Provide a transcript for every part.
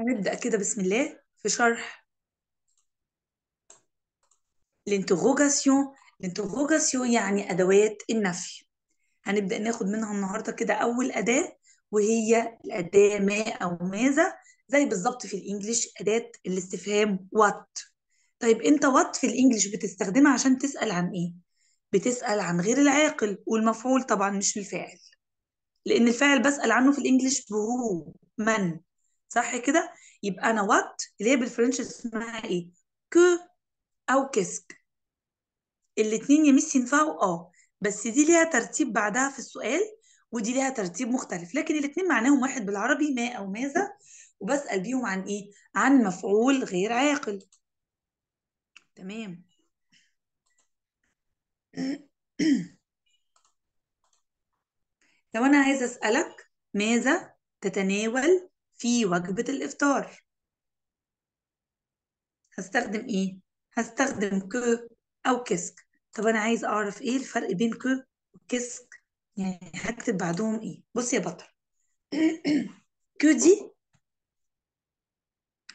هنبدأ كده بسم الله في شرح الانتروغاسيون الانتروغاسيون يعني أدوات النفي هنبدأ ناخد منها النهاردة كده أول أداة وهي الأداة ما أو ماذا زي بالظبط في الإنجليش أداة الاستفهام وات طيب أنت وات في الإنجليش بتستخدمها عشان تسأل عن إيه؟ بتسأل عن غير العاقل والمفعول طبعا مش الفاعل لأن الفاعل بسأل عنه في الإنجليش بهو من صح كده يبقى انا وات اللي هي بالفرنش اسمها ايه كو او كسك الاتنين يا ميس ينفعوا اه بس دي ليها ترتيب بعدها في السؤال ودي ليها ترتيب مختلف لكن الاتنين معناهم واحد بالعربي ما او ماذا وبسأل بيهم عن ايه عن مفعول غير عاقل تمام لو انا عايزه اسالك ماذا تتناول في وجبة الإفطار هستخدم إيه؟ هستخدم كو أو كسك طب أنا عايز أعرف إيه الفرق بين كو وكسك يعني هكتب بعدهم إيه؟ بص يا بطل كو دي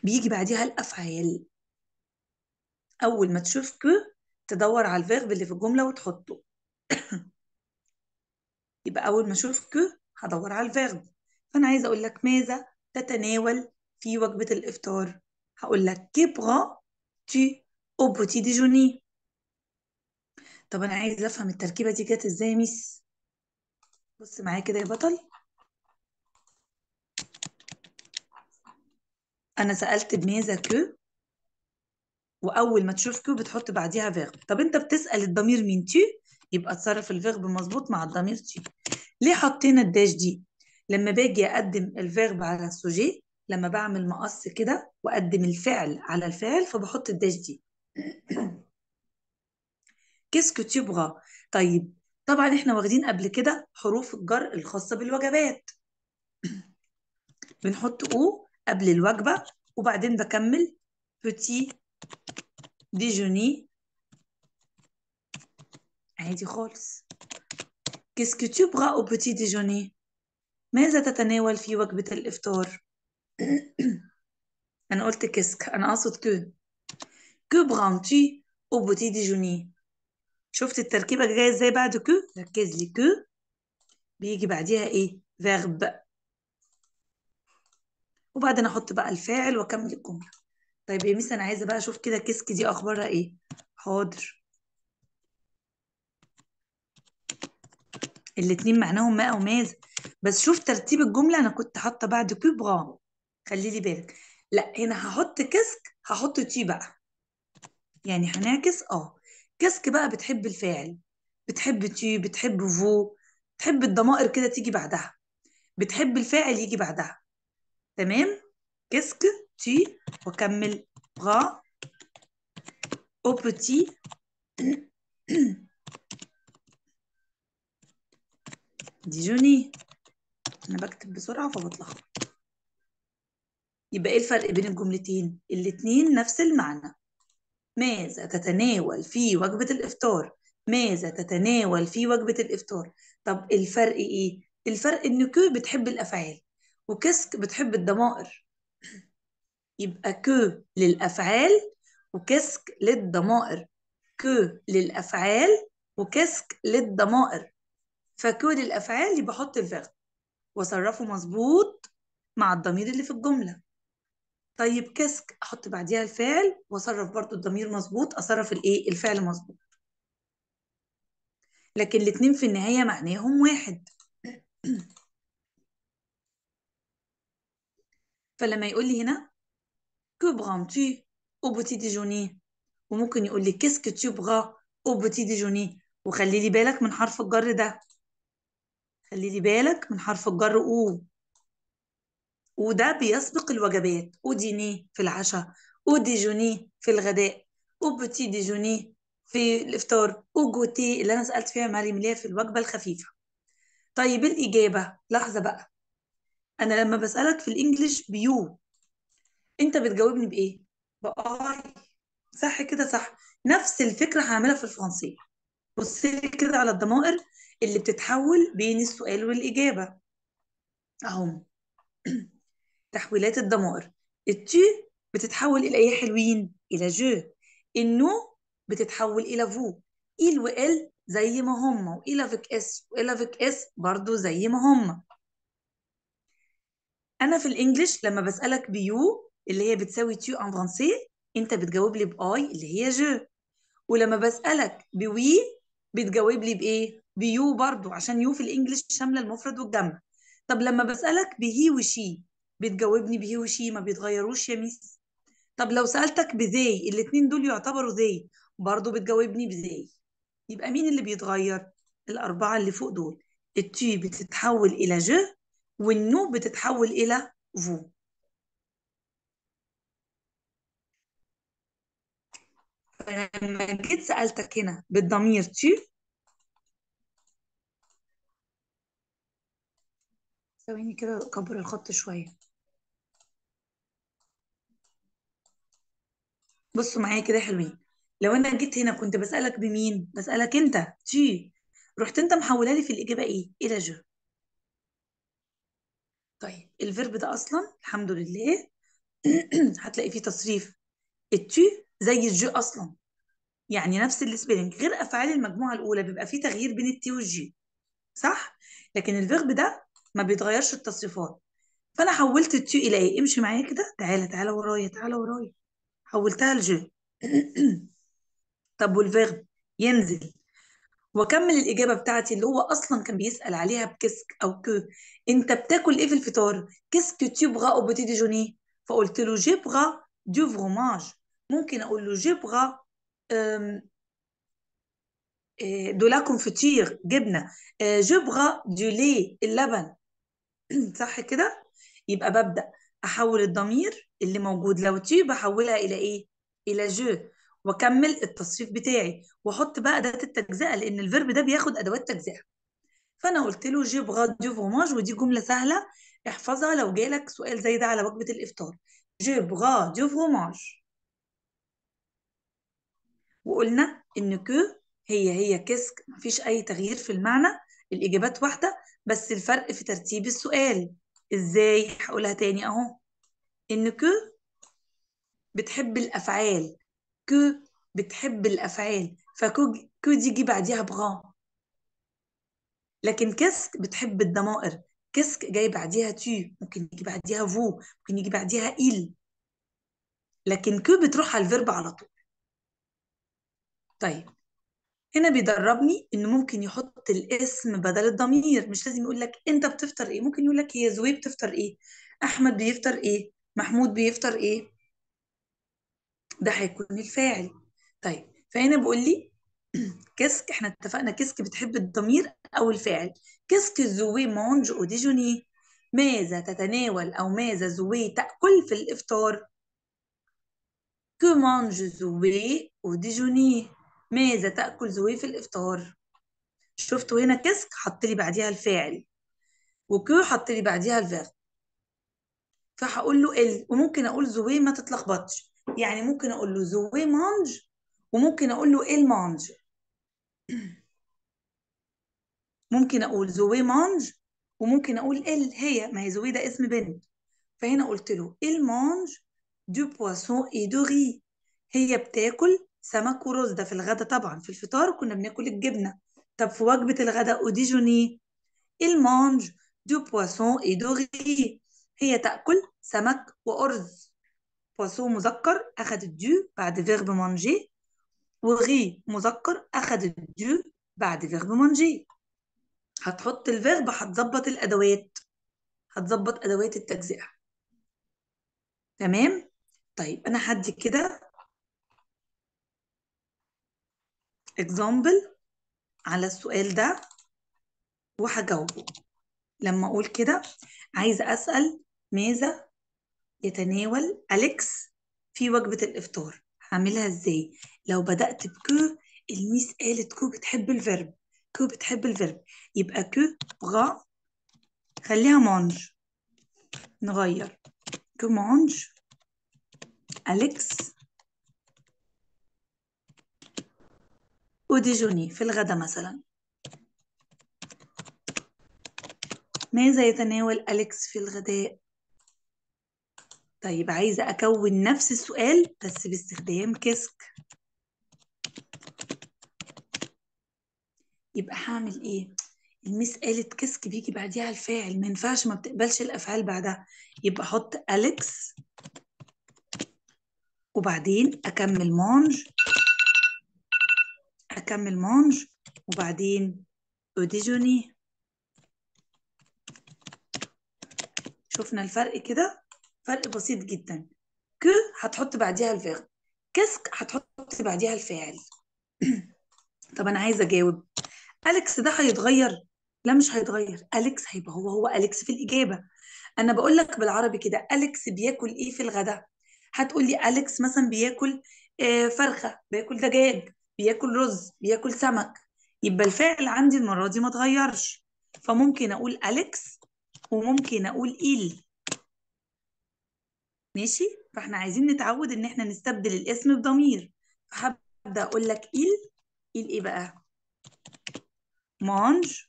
بيجي بعديها الأفعال أول ما تشوف كو تدور على الفيرب اللي في الجملة وتحطه يبقى أول ما أشوف كو هدور على الفيرب فأنا عايزة أقول لك ماذا تتناول في وجبة الإفطار هقول لك كي بغا تي أو بوتي ديجوني طب أنا عايز أفهم التركيبة دي جت إزاي يا ميس بص معايا كده يا بطل أنا سألت بميزة كو وأول ما تشوف كو بتحط بعديها فيغ طب أنت بتسأل الضمير مين تي يبقى تصرف الفيغ مظبوط مع الضمير تي ليه حطينا الداش دي لما باجي اقدم الفيرب على السوجي لما بعمل مقص كده واقدم الفعل على الفعل فبحط الداش دي كيسكو تيبغا طيب طبعا احنا واخدين قبل كده حروف الجر الخاصه بالوجبات بنحط او قبل الوجبه وبعدين بكمل بوتي ديجوني عادي خالص كيسكو تيبغا او بوتي ديجوني ماذا تتناول في وجبة الإفطار؟ أنا قلت كسك أنا أقصد كو كو بغانتي أو بوتي ديجوني شفت التركيبة جاية ازاي بعد كو؟ ركز لي كو بيجي بعديها إيه؟ فيرب وبعدين أحط بقى الفاعل وأكمل الجملة طيب يا ميس أنا عايزة بقى أشوف كده كسك دي أخبارها إيه؟ حاضر الاتنين معناهم ماء وماذا بس شوف ترتيب الجمله انا كنت حاطه بعد كوي بغام خلي لي بالك لا هنا هحط كسك هحط تي بقى يعني هنعكس اه كسك بقى بتحب الفاعل بتحب تي بتحب فو بتحب الضمائر كده تيجي بعدها بتحب الفاعل يجي بعدها تمام كسك تي واكمل غا او بتي ديجوني انا بكتب بسرعه فبتلخبط يبقى ايه الفرق بين الجملتين الاتنين نفس المعنى ماذا تتناول في وجبه الافطار ماذا تتناول في وجبه الافطار طب الفرق ايه الفرق ان كو بتحب الافعال وكسك بتحب الضمائر يبقى كو للافعال وكسك للضمائر كو للافعال وكسك للضمائر فكو للافعال يبقى حط الفرق واصرفه مظبوط مع الضمير اللي في الجمله طيب كسك احط بعديها الفعل واصرف برضو الضمير مظبوط اصرف الايه الفعل مظبوط لكن الاتنين في النهايه معناهم واحد فلما يقول لي هنا كو بغانتي او بوتي ديجوني وممكن يقول لي كسك تي بغا او بوتي ديجوني وخلي لي بالك من حرف الجر ده خليلي بالك من حرف الجر او وده بيسبق الوجبات ديني في العشاء اوديجوني في الغداء بوتي ديجوني في الافطار جوتي اللي انا سالت فيها مريم اللي في الوجبه الخفيفه طيب الاجابه لحظه بقى انا لما بسالك في الانجليش بيو انت بتجاوبني بايه بآي صح كده صح نفس الفكره هعملها في الفرنسيه بصي كده على الضمائر اللي بتتحول بين السؤال والإجابة أهم تحويلات الضمائر التي بتتحول إلى إيه حلوين؟ إلى جو النو بتتحول إلى فو إل وإل زي ما هم فيك إس وإلى فيك إس برضو زي ما هم أنا في الإنجليش لما بسألك بيو اللي هي بتساوي تيو أن فرنسي أنت بتجاوب لي بآي اللي هي جو ولما بسألك بوي بتجاوب لي بايه بيو برضو عشان يو في الانجليش شامله المفرد والجمع طب لما بسالك بهي وشي بتجاوبني بهي وشي ما بيتغيروش يا ميس طب لو سالتك بذي الاثنين دول يعتبروا ذي برضو بتجاوبني بذي يبقى مين اللي بيتغير الاربعه اللي فوق دول التي بتتحول الى ج والنو بتتحول الى فو لما جيت سألتك هنا بالضمير تي ثواني كده أكبر الخط شوية بصوا معايا كده حلوين لو أنا جيت هنا كنت بسألك بمين؟ بسألك أنت تي رحت أنت محولها لي في الإجابة إيه؟ إلى جو طيب الفيرب ده أصلا الحمد لله هتلاقي فيه تصريف التي زي الجي اصلا يعني نفس السبيلنج غير افعال المجموعه الاولى بيبقى في تغيير بين التي والجي صح لكن الفيرب ده ما بيتغيرش التصريفات فانا حولت التي الى ايه امشي معايا كده تعالى تعالى ورايا تعالى ورايا حولتها لجي طب والفيرب ينزل واكمل الاجابه بتاعتي اللي هو اصلا كان بيسال عليها بكسك او كو انت بتاكل ايه في الفطار كسك تيبغا او بوتي ديجوني فقلت له جيبغا دو فروماج ممكن اقول له جبغا آه، دو لا كونفتير جبنه آه، جبغا دو لي اللبن صح كده يبقى ببدا احول الضمير اللي موجود لو تي بحولها الى ايه الى جو واكمل التصريف بتاعي واحط بقى اداه التجزئه لان الفيرب ده بياخد ادوات تجزئه فانا قلت له جيب غاد دو فوماج ودي جمله سهله احفظها لو جالك سؤال زي ده على وجبه الافطار جيب غاد دو فوماج وقلنا ان كو هي هي كسك مفيش اي تغيير في المعنى الاجابات واحده بس الفرق في ترتيب السؤال ازاي هقولها تاني اهو ان كو بتحب الافعال كو بتحب الافعال فكو كو دي جي بعديها بغا لكن كسك بتحب الضمائر كسك جاي بعديها تي ممكن يجي بعديها فو ممكن يجي بعديها إل لكن كو بتروح على الفيرب على طول طيب هنا بيدربني انه ممكن يحط الاسم بدل الضمير مش لازم يقول لك انت بتفطر ايه ممكن يقول لك هي زوي بتفطر ايه احمد بيفطر ايه محمود بيفطر ايه ده هيكون الفاعل طيب فهنا بقول لي كسك احنا اتفقنا كسك بتحب الضمير او الفاعل كسك زوي مونج او ديجوني ماذا تتناول او ماذا زوي تاكل في الافطار كو مانج زوي او ديجوني ماذا تأكل زوي في الإفطار؟ شفتوا هنا كسك حط لي بعديها الفاعل وكو حط لي بعديها الفاغ فهقول له ال وممكن أقول زوي ما تتلخبطش يعني ممكن أقول له زوي مانج وممكن أقول له إل مانج ممكن أقول زوي مانج وممكن أقول ال هي ما هي زوي ده اسم بنت فهنا قلت له إل مانج دو بواسون اي دو ري هي بتاكل سمك ورز ده في الغدا طبعا في الفطار كنا بناكل الجبنة طب في وجبة الغدا اوديجوني ديجوني المانج دو بواسون اي دو غي هي تأكل سمك وأرز بواسون مذكر أخذ الدو بعد فيرب مانجي وغي مذكر أخذ الدو بعد فيرب مانجي هتحط الفيرب هتظبط الأدوات هتظبط أدوات التجزئة تمام؟ طيب أنا هدي كده اكزامبل على السؤال ده وهجاوبه لما أقول كده عايزة أسأل ماذا يتناول أليكس في وجبة الإفطار هعملها إزاي لو بدأت بكو الميس قالت كو بتحب الفيرب كو بتحب الفيرب يبقى كو بغا خليها مانج نغير كو مانج أليكس أديجوني في الغدا مثلا ماذا يتناول أليكس في الغداء؟ طيب عايزة أكون نفس السؤال بس باستخدام كسك يبقى هعمل إيه؟ الميس قالت كسك بيجي بعديها الفاعل ما ينفعش ما بتقبلش الأفعال بعدها يبقى أحط أليكس وبعدين أكمل مونج أكمل مانج وبعدين أو ديجوني شفنا الفرق كده فرق بسيط جدا ك هتحط بعديها الفيرب كسك هتحط بعديها الفاعل طب أنا عايزة أجاوب أليكس ده هيتغير لا مش هيتغير أليكس هيبقى هو هو أليكس في الإجابة أنا بقول لك بالعربي كده أليكس بياكل إيه في الغداء هتقول لي أليكس مثلا بياكل آه، فرخة بياكل دجاج بياكل رز بياكل سمك يبقى الفعل عندي المرة دي ما اتغيرش فممكن أقول أليكس وممكن أقول إيل ماشي فاحنا عايزين نتعود إن احنا نستبدل الاسم بضمير فهبدأ أقول لك إيل إيل إيه بقى؟ مانج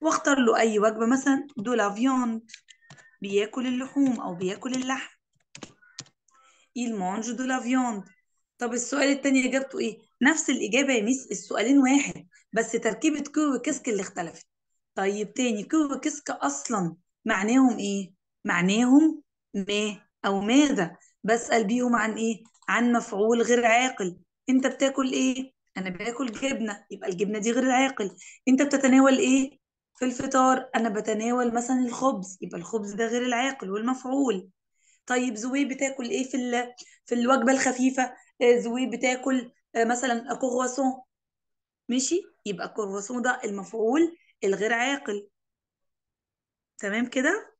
واختار له أي وجبة مثلا دولا فيوند بياكل اللحوم أو بياكل اللحم il mange de la viande طب السؤال الثاني اجابته ايه نفس الاجابه يا ميس السؤالين واحد بس تركيبه كيو وكسك اللي اختلفت طيب تاني كيو وكسك اصلا معناهم ايه معناهم ما او ماذا بسال بيهم عن ايه عن مفعول غير عاقل انت بتاكل ايه انا باكل جبنه يبقى الجبنه دي غير عاقل انت بتتناول ايه في الفطار انا بتناول مثلا الخبز يبقى الخبز ده غير العاقل والمفعول طيب زوي بتاكل ايه في ال... في الوجبه الخفيفه آه، زوي بتاكل آه، مثلا كرواسون ماشي يبقى كرواسون ده المفعول الغير عاقل تمام كده